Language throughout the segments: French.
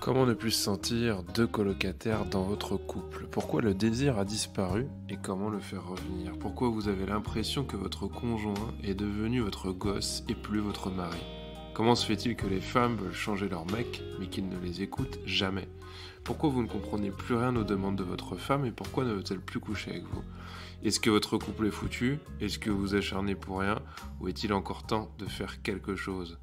Comment ne plus sentir deux colocataires dans votre couple Pourquoi le désir a disparu et comment le faire revenir Pourquoi vous avez l'impression que votre conjoint est devenu votre gosse et plus votre mari Comment se fait-il que les femmes veulent changer leur mec mais qu'ils ne les écoutent jamais Pourquoi vous ne comprenez plus rien aux demandes de votre femme et pourquoi ne veut-elle plus coucher avec vous Est-ce que votre couple est foutu Est-ce que vous acharnez pour rien Ou est-il encore temps de faire quelque chose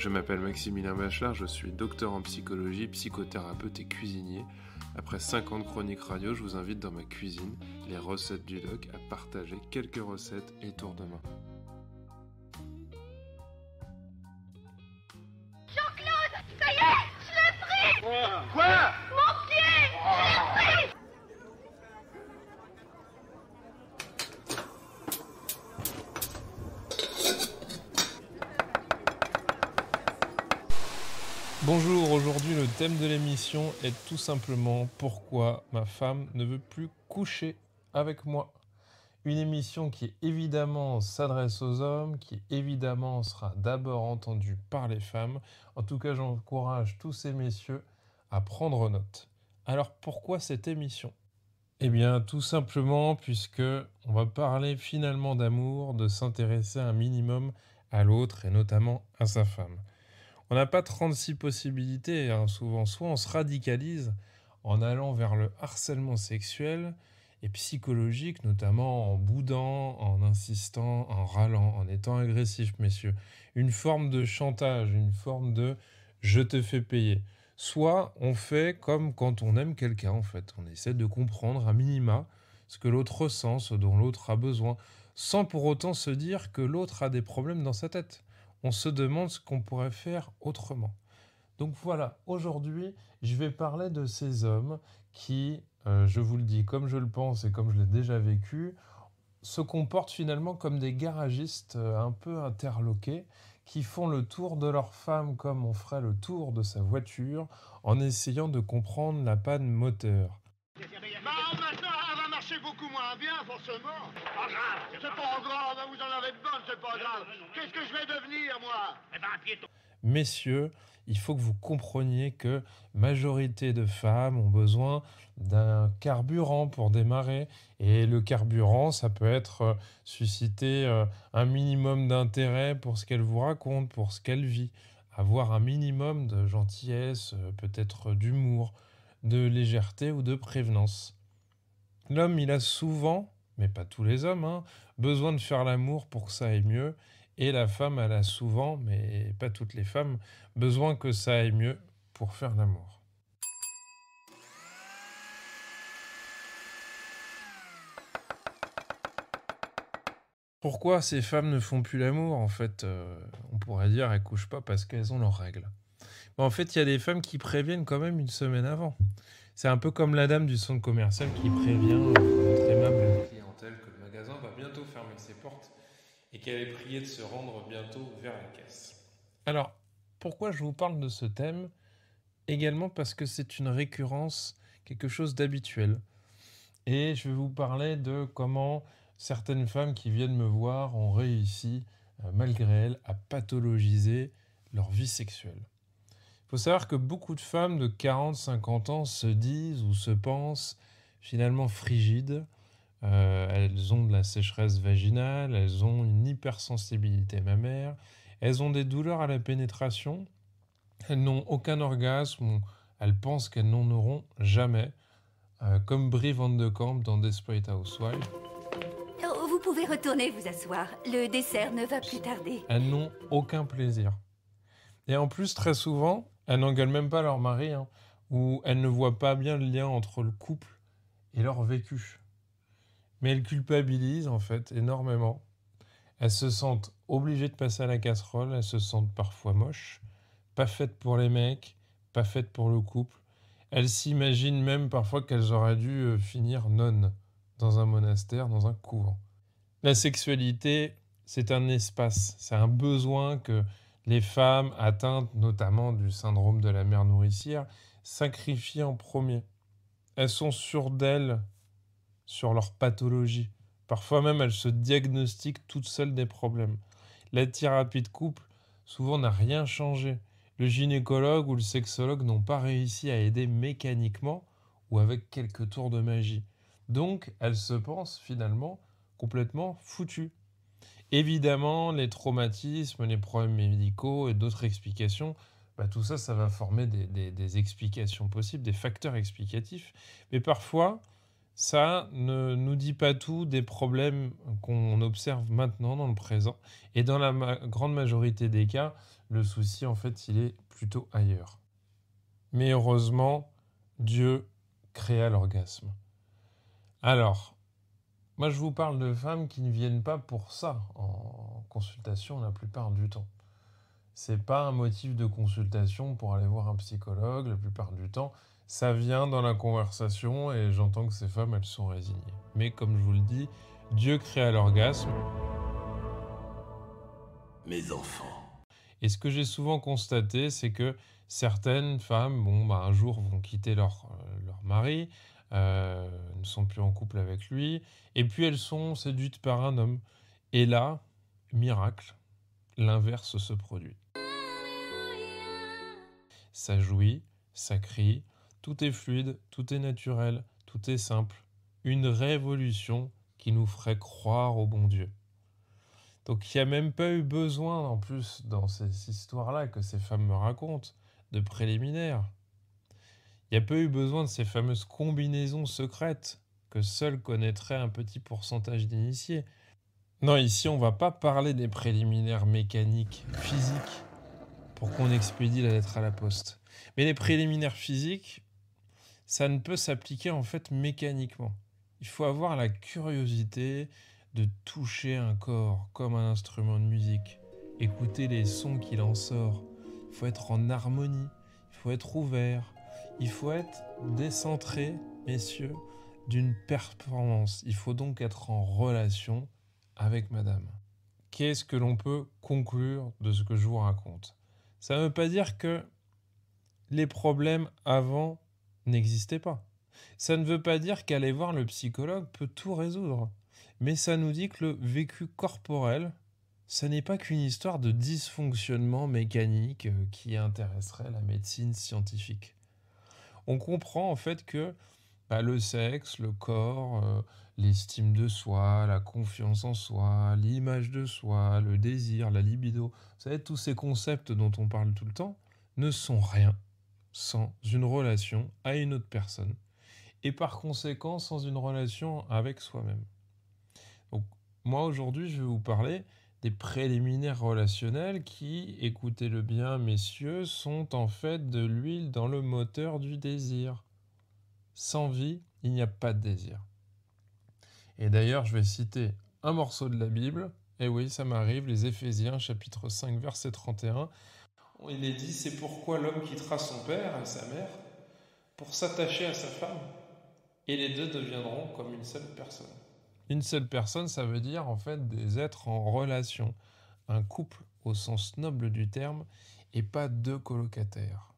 je m'appelle Maximilien Bachelard, je suis docteur en psychologie, psychothérapeute et cuisinier. Après 50 chroniques radio, je vous invite dans ma cuisine, les recettes du doc, à partager quelques recettes et tour de main. Jean-Claude, ça y est, je l'ai pris Quoi thème de l'émission est tout simplement pourquoi ma femme ne veut plus coucher avec moi. Une émission qui évidemment s'adresse aux hommes, qui évidemment sera d'abord entendue par les femmes. En tout cas, j'encourage tous ces messieurs à prendre note. Alors pourquoi cette émission Eh bien tout simplement puisque on va parler finalement d'amour, de s'intéresser un minimum à l'autre et notamment à sa femme. On n'a pas 36 possibilités. Hein, souvent, soit on se radicalise en allant vers le harcèlement sexuel et psychologique, notamment en boudant, en insistant, en râlant, en étant agressif, messieurs. Une forme de chantage, une forme de je te fais payer. Soit on fait comme quand on aime quelqu'un, en fait. On essaie de comprendre à minima ce que l'autre ressent, ce dont l'autre a besoin, sans pour autant se dire que l'autre a des problèmes dans sa tête on se demande ce qu'on pourrait faire autrement. Donc voilà, aujourd'hui, je vais parler de ces hommes qui, euh, je vous le dis comme je le pense et comme je l'ai déjà vécu, se comportent finalement comme des garagistes euh, un peu interloqués qui font le tour de leur femme comme on ferait le tour de sa voiture en essayant de comprendre la panne moteur beaucoup moins bien, forcément. Pas que je vais devenir, eh ben, Messieurs, il faut que vous compreniez que majorité de femmes ont besoin d'un carburant pour démarrer. Et le carburant, ça peut être euh, susciter euh, un minimum d'intérêt pour ce qu'elle vous raconte, pour ce qu'elle vit. Avoir un minimum de gentillesse, euh, peut-être d'humour, de légèreté ou de prévenance. L'homme, il a souvent, mais pas tous les hommes, hein, besoin de faire l'amour pour que ça aille mieux. Et la femme, elle a souvent, mais pas toutes les femmes, besoin que ça aille mieux pour faire l'amour. Pourquoi ces femmes ne font plus l'amour En fait, euh, on pourrait dire elles couchent pas parce qu'elles ont leurs règles. en fait, il y a des femmes qui préviennent quand même une semaine avant. C'est un peu comme la dame du centre commercial qui prévient euh, notre aimable clientèle que le magasin va bientôt fermer ses portes et qu'elle est priée de se rendre bientôt vers la caisse. Alors, pourquoi je vous parle de ce thème Également parce que c'est une récurrence, quelque chose d'habituel. Et je vais vous parler de comment certaines femmes qui viennent me voir ont réussi, euh, malgré elles, à pathologiser leur vie sexuelle faut savoir que beaucoup de femmes de 40-50 ans se disent ou se pensent finalement frigides. Euh, elles ont de la sécheresse vaginale, elles ont une hypersensibilité mammaire, elles ont des douleurs à la pénétration, elles n'ont aucun orgasme, elles pensent qu'elles n'en auront jamais, euh, comme Brie Van de Kamp dans Desperate Housewives. Oh, vous pouvez retourner vous asseoir, le dessert ne va plus tarder. Elles n'ont aucun plaisir. Et en plus, très souvent, elles n'engueulent même pas leur mari, hein, ou elles ne voient pas bien le lien entre le couple et leur vécu. Mais elles culpabilisent en fait énormément. Elles se sentent obligées de passer à la casserole, elles se sentent parfois moches, pas faites pour les mecs, pas faites pour le couple. Elles s'imaginent même parfois qu'elles auraient dû euh, finir nonnes dans un monastère, dans un couvent. La sexualité, c'est un espace, c'est un besoin que les femmes atteintes notamment du syndrome de la mère nourricière sacrifient en premier. Elles sont sûres d'elles, sur leur pathologie. Parfois même, elles se diagnostiquent toutes seules des problèmes. La thérapie de couple, souvent, n'a rien changé. Le gynécologue ou le sexologue n'ont pas réussi à aider mécaniquement ou avec quelques tours de magie. Donc, elles se pensent finalement complètement foutues. Évidemment, les traumatismes, les problèmes médicaux et d'autres explications, bah, tout ça, ça va former des, explications possibles, des facteurs explicatifs. Mais parfois, ça ne nous dit pas tout des problèmes qu'on observe maintenant dans le présent. Et dans la grande majorité des cas, le souci, en fait, il est plutôt ailleurs. Mais heureusement, Dieu créa l'orgasme. Alors, moi, je vous parle de femmes qui ne viennent pas pour ça en consultation la plupart du temps. C'est pas un motif de consultation pour aller voir un psychologue la plupart du temps. Ça vient dans la conversation et j'entends que ces femmes, elles sont résignées. Mais comme je vous le dis, Dieu crée l'orgasme. Mes enfants. Et ce que j'ai souvent constaté, c'est que certaines femmes, bon, bah, un jour vont quitter leur, euh, leur mari, euh, ne sont plus en couple avec lui, et puis elles sont séduites par un homme. Et là, miracle, l'inverse se produit. Ça jouit, ça crie, tout est fluide, tout est naturel, tout est simple. Une révolution qui nous ferait croire au bon Dieu. Donc il n'y a même pas eu besoin, en plus, dans ces histoires-là que ces femmes me racontent, de préliminaires. Il n'y a pas eu besoin de ces fameuses combinaisons secrètes que seul connaîtrait un petit pourcentage d'initiés. Non, ici, on ne va pas parler des préliminaires mécaniques, physiques, pour qu'on expédie la lettre à la poste. Mais les préliminaires physiques, ça ne peut s'appliquer en fait mécaniquement. Il faut avoir la curiosité de toucher un corps comme un instrument de musique, écouter les sons qu'il en sort. Il faut être en harmonie, il faut être ouvert, il faut être décentré, messieurs, d'une performance. Il faut donc être en relation avec madame. Qu'est-ce que l'on peut conclure de ce que je vous raconte Ça ne veut pas dire que les problèmes avant n'existaient pas. Ça ne veut pas dire qu'aller voir le psychologue peut tout résoudre. Mais ça nous dit que le vécu corporel, ce n'est pas qu'une histoire de dysfonctionnement mécanique euh, qui intéresserait la médecine scientifique on comprend en fait que bah, le sexe, le corps, euh, l'estime de soi, la confiance en soi, l'image de soi, le désir, la libido, vous savez, tous ces concepts dont on parle tout le temps ne sont rien sans une relation à une autre personne et par conséquent sans une relation avec soi-même. Donc moi aujourd'hui je vais vous parler des préliminaires relationnels qui, écoutez-le bien messieurs, sont en fait de l'huile dans le moteur du désir. Sans vie, il n'y a pas de désir. Et d'ailleurs, je vais citer un morceau de la Bible. Et eh oui, ça m'arrive, les Éphésiens, chapitre 5, verset 31. Il est dit, c'est pourquoi l'homme quittera son père et sa mère pour s'attacher à sa femme, et les deux deviendront comme une seule personne. Une seule personne, ça veut dire en fait des êtres en relation, un couple au sens noble du terme, et pas deux colocataires.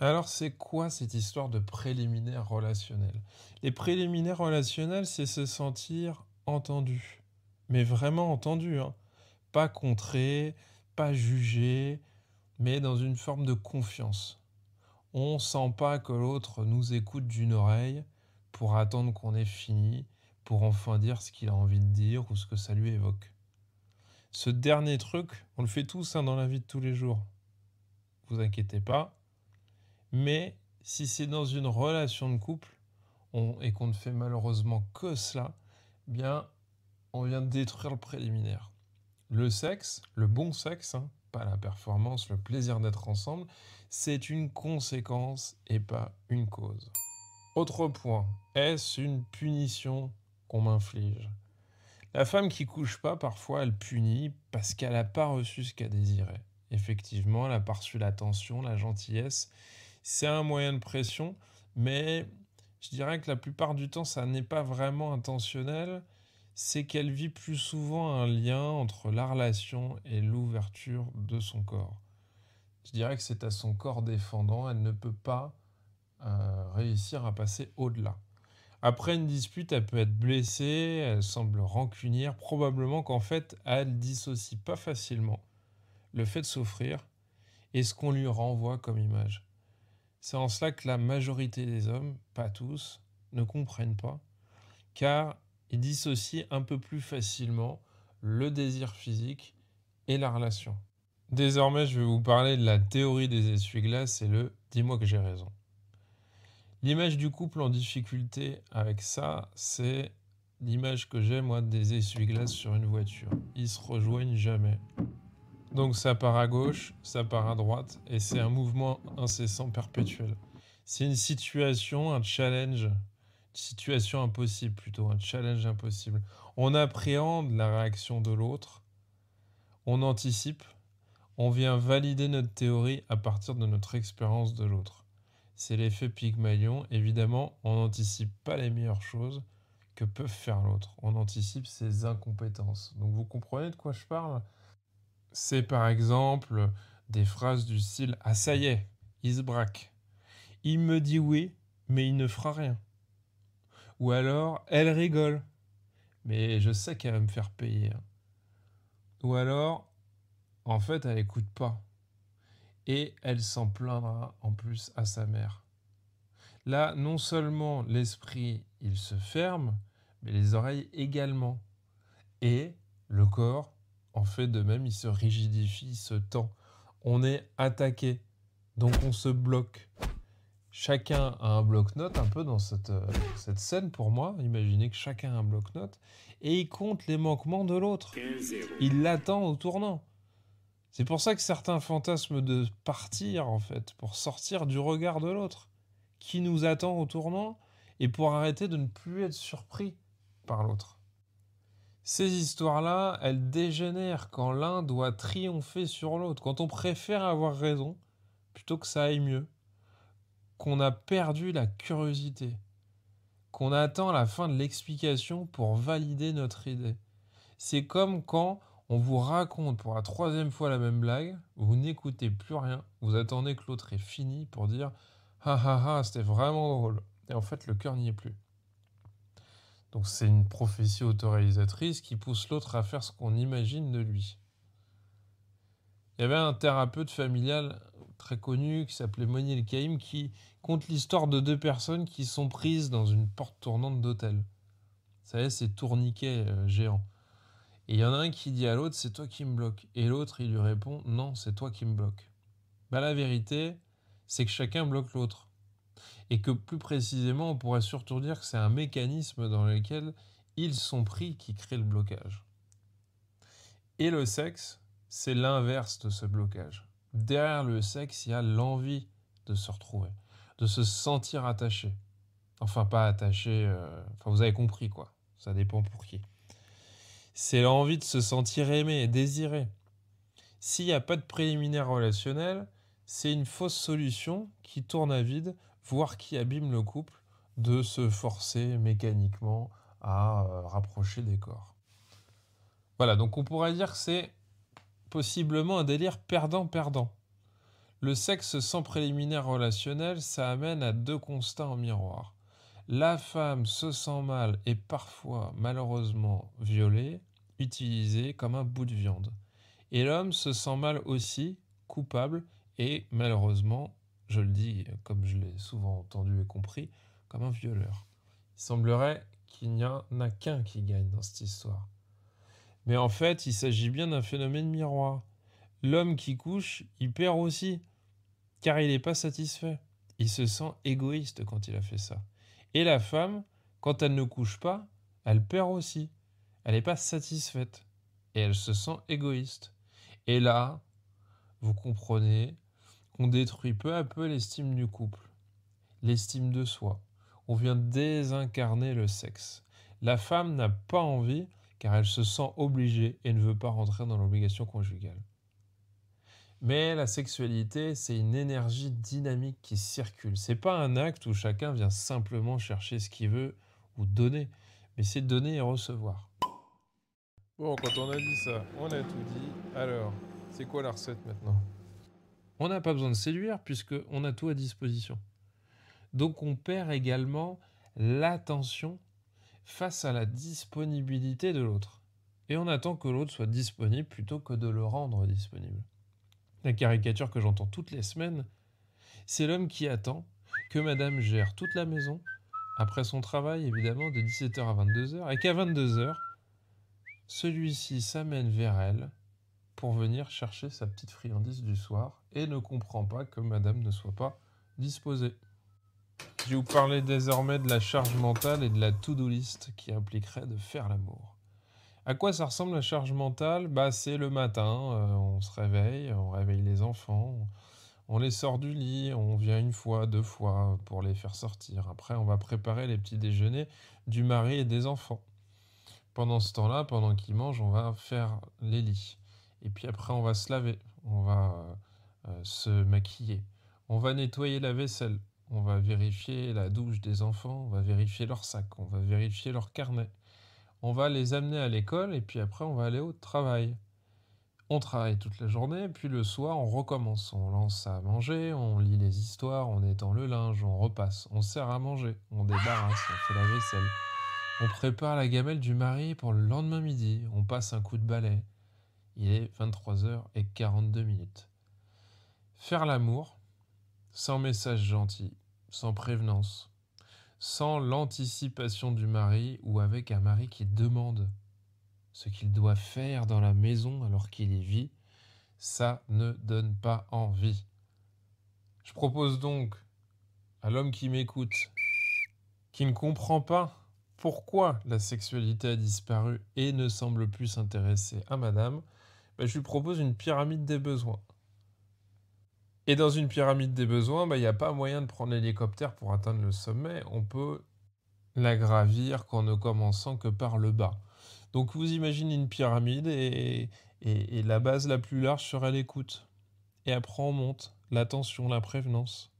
Alors c'est quoi cette histoire de préliminaire relationnel Les préliminaires relationnels, c'est se sentir entendu, mais vraiment entendu, hein. pas contré, pas jugé, mais dans une forme de confiance. On sent pas que l'autre nous écoute d'une oreille pour attendre qu'on ait fini pour enfin dire ce qu'il a envie de dire ou ce que ça lui évoque. Ce dernier truc, on le fait tous hein, dans la vie de tous les jours. Vous inquiétez pas. Mais si c'est dans une relation de couple et qu'on ne fait malheureusement que cela, eh bien, on vient de détruire le préliminaire. Le sexe, le bon sexe, hein, pas la performance, le plaisir d'être ensemble, c'est une conséquence et pas une cause. Autre point, est-ce une punition qu'on m'inflige. La femme qui couche pas, parfois, elle punit parce qu'elle n'a pas reçu ce qu'elle désirait. Effectivement, elle a pas reçu l'attention, la gentillesse. C'est un moyen de pression, mais je dirais que la plupart du temps, ça n'est pas vraiment intentionnel. C'est qu'elle vit plus souvent un lien entre la relation et l'ouverture de son corps. Je dirais que c'est à son corps défendant, elle ne peut pas euh, réussir à passer au-delà. Après une dispute, elle peut être blessée, elle semble rancunir, probablement qu'en fait, elle dissocie pas facilement le fait de souffrir et ce qu'on lui renvoie comme image. C'est en cela que la majorité des hommes, pas tous, ne comprennent pas, car ils dissocient un peu plus facilement le désir physique et la relation. Désormais, je vais vous parler de la théorie des essuie-glaces et le dis-moi que j'ai raison. L'image du couple en difficulté avec ça, c'est l'image que j'ai, moi, des essuie-glaces sur une voiture. Ils se rejoignent jamais. Donc ça part à gauche, ça part à droite, et c'est un mouvement incessant perpétuel. C'est une situation, un challenge, une situation impossible plutôt, un challenge impossible. On appréhende la réaction de l'autre, on anticipe, on vient valider notre théorie à partir de notre expérience de l'autre c'est l'effet Pygmalion. Évidemment, on n'anticipe pas les meilleures choses que peut faire l'autre. On anticipe ses incompétences. Donc vous comprenez de quoi je parle C'est par exemple des phrases du style Ah ça y est, il se braque. Il me dit oui, mais il ne fera rien. Ou alors Elle rigole, mais je sais qu'elle va me faire payer. Ou alors En fait, elle n'écoute pas et elle s'en plaindra en plus à sa mère. Là, non seulement l'esprit, il se ferme, mais les oreilles également. Et le corps en fait de même, il se rigidifie, il se tend. On est attaqué, donc on se bloque. Chacun a un bloc note un peu dans cette, euh, cette scène pour moi. Imaginez que chacun a un bloc note et il compte les manquements de l'autre. Il l'attend au tournant. C'est pour ça que certains fantasmes de partir, en fait, pour sortir du regard de l'autre, qui nous attend au tournant, et pour arrêter de ne plus être surpris par l'autre. Ces histoires-là, elles dégénèrent quand l'un doit triompher sur l'autre, quand on préfère avoir raison plutôt que ça aille mieux, qu'on a perdu la curiosité, qu'on attend la fin de l'explication pour valider notre idée. C'est comme quand on vous raconte pour la troisième fois la même blague, vous n'écoutez plus rien, vous attendez que l'autre ait fini pour dire ah ah ah, c'était vraiment drôle. Et en fait, le cœur n'y est plus. Donc c'est une prophétie autoréalisatrice qui pousse l'autre à faire ce qu'on imagine de lui. Il y avait un thérapeute familial très connu qui s'appelait Moni El qui compte l'histoire de deux personnes qui sont prises dans une porte tournante d'hôtel. Ça savez, ces tourniquets euh, géants il y en a un qui dit à l'autre, c'est toi qui me bloques. Et l'autre, il lui répond, non, c'est toi qui me bloques. Bah, la vérité, c'est que chacun bloque l'autre. Et que plus précisément, on pourrait surtout dire que c'est un mécanisme dans lequel ils sont pris qui crée le blocage. Et le sexe, c'est l'inverse de ce blocage. Derrière le sexe, il y a l'envie de se retrouver, de se sentir attaché. Enfin, pas attaché, euh, enfin, vous avez compris quoi. Ça dépend pour qui c'est l'envie de se sentir aimé et désiré. S'il n'y a pas de préliminaire relationnel, c'est une fausse solution qui tourne à vide, voire qui abîme le couple, de se forcer mécaniquement à euh, rapprocher des corps. Voilà, donc on pourrait dire que c'est possiblement un délire perdant-perdant. Le sexe sans préliminaire relationnel, ça amène à deux constats en miroir. La femme se sent mal et parfois malheureusement violée, utilisé comme un bout de viande. Et l'homme se sent mal aussi, coupable, et malheureusement, je le dis comme je l'ai souvent entendu et compris, comme un violeur. Il semblerait qu'il n'y en a qu'un qui gagne dans cette histoire. Mais en fait, il s'agit bien d'un phénomène miroir. L'homme qui couche, il perd aussi, car il n'est pas satisfait. Il se sent égoïste quand il a fait ça. Et la femme, quand elle ne couche pas, elle perd aussi elle n'est pas satisfaite et elle se sent égoïste. Et là, vous comprenez qu'on détruit peu à peu l'estime du couple, l'estime de soi. On vient désincarner le sexe. La femme n'a pas envie car elle se sent obligée et ne veut pas rentrer dans l'obligation conjugale. Mais la sexualité, c'est une énergie dynamique qui circule. C'est pas un acte où chacun vient simplement chercher ce qu'il veut ou donner, mais c'est donner et recevoir. Bon, quand on a dit ça, on a tout dit. Alors, c'est quoi la recette maintenant On n'a pas besoin de séduire puisque on a tout à disposition. Donc on perd également l'attention face à la disponibilité de l'autre. Et on attend que l'autre soit disponible plutôt que de le rendre disponible. La caricature que j'entends toutes les semaines, c'est l'homme qui attend que madame gère toute la maison, après son travail évidemment de 17h à 22h, et qu'à 22h, celui-ci s'amène vers elle pour venir chercher sa petite friandise du soir et ne comprend pas que madame ne soit pas disposée. Je vous parler désormais de la charge mentale et de la to-do list qui impliquerait de faire l'amour. À quoi ça ressemble la charge mentale bah, C'est le matin, euh, on se réveille, on réveille les enfants, on les sort du lit, on vient une fois, deux fois pour les faire sortir. Après, on va préparer les petits déjeuners du mari et des enfants pendant ce temps-là, pendant qu'ils mangent, on va faire les lits. Et puis après, on va se laver, on va euh, euh, se maquiller, on va nettoyer la vaisselle, on va vérifier la douche des enfants, on va vérifier leur sac, on va vérifier leur carnet. On va les amener à l'école et puis après, on va aller au travail. On travaille toute la journée, puis le soir, on recommence. On lance à manger, on lit les histoires, on étend le linge, on repasse, on sert à manger, on débarrasse, on fait la vaisselle. On prépare la gamelle du mari pour le lendemain midi. On passe un coup de balai. Il est 23h42 Faire l'amour, sans message gentil, sans prévenance, sans l'anticipation du mari ou avec un mari qui demande ce qu'il doit faire dans la maison alors qu'il y vit, ça ne donne pas envie. Je propose donc à l'homme qui m'écoute, qui ne comprend pas pourquoi la sexualité a disparu et ne semble plus s'intéresser à Madame, bah, je lui propose une pyramide des besoins. Et dans une pyramide des besoins, bah, il n'y a pas moyen de prendre l'hélicoptère pour atteindre le sommet. On peut la gravir qu'en ne commençant que par le bas. Donc vous imaginez une pyramide et, et la base la plus large serait l'écoute. Et après on monte l'attention, la prévenance.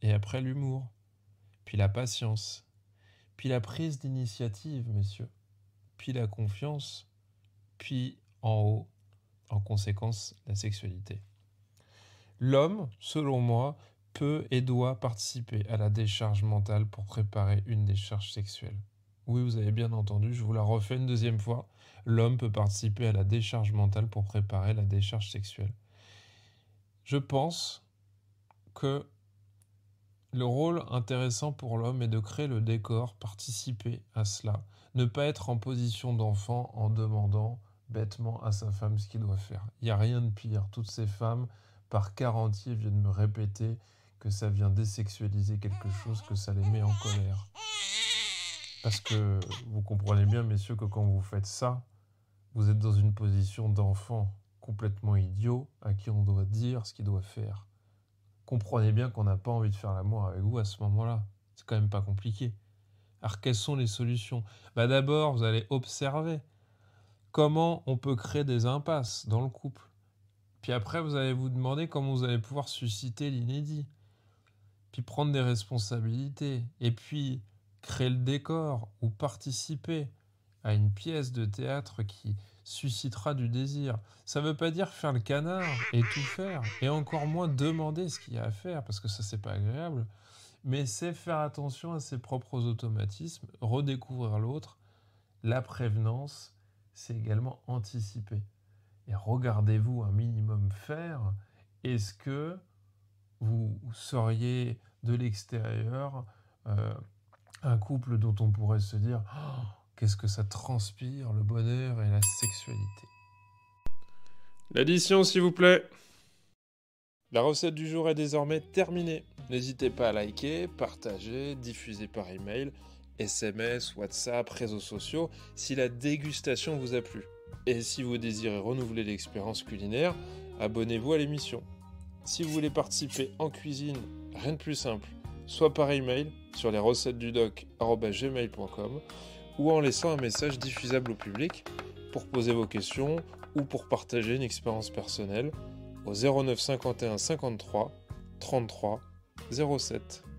Et après l'humour. Puis la patience puis la prise d'initiative, messieurs, puis la confiance, puis en haut, en conséquence, la sexualité. L'homme, selon moi, peut et doit participer à la décharge mentale pour préparer une décharge sexuelle. Oui, vous avez bien entendu, je vous la refais une deuxième fois. L'homme peut participer à la décharge mentale pour préparer la décharge sexuelle. Je pense que le rôle intéressant pour l'homme est de créer le décor, participer à cela, ne pas être en position d'enfant en demandant bêtement à sa femme ce qu'il doit faire. Il n'y a rien de pire. Toutes ces femmes, par garantie viennent me répéter que ça vient désexualiser quelque chose, que ça les met en colère. Parce que vous comprenez bien, messieurs, que quand vous faites ça, vous êtes dans une position d'enfant complètement idiot à qui on doit dire ce qu'il doit faire comprenez bien qu'on n'a pas envie de faire l'amour avec vous à ce moment-là. C'est quand même pas compliqué. Alors quelles sont les solutions bah, D'abord, vous allez observer comment on peut créer des impasses dans le couple. Puis après, vous allez vous demander comment vous allez pouvoir susciter l'inédit. Puis prendre des responsabilités. Et puis créer le décor ou participer à une pièce de théâtre qui, suscitera du désir. Ça ne veut pas dire faire le canard et tout faire, et encore moins demander ce qu'il y a à faire, parce que ça, c'est pas agréable. Mais c'est faire attention à ses propres automatismes, redécouvrir l'autre. La prévenance, c'est également anticiper. Et regardez-vous un minimum faire. Est-ce que vous seriez de l'extérieur euh, un couple dont on pourrait se dire oh, Qu'est-ce que ça transpire, le bonheur et la sexualité L'addition, s'il vous plaît la recette du jour est désormais terminée. N'hésitez pas à liker, partager, diffuser par email, SMS, WhatsApp, réseaux sociaux si la dégustation vous a plu. Et si vous désirez renouveler l'expérience culinaire, abonnez-vous à l'émission. Si vous voulez participer en cuisine, rien de plus simple, soit par email sur les recettes du ou en laissant un message diffusable au public pour poser vos questions ou pour partager une expérience personnelle au 09 51 53 33 07.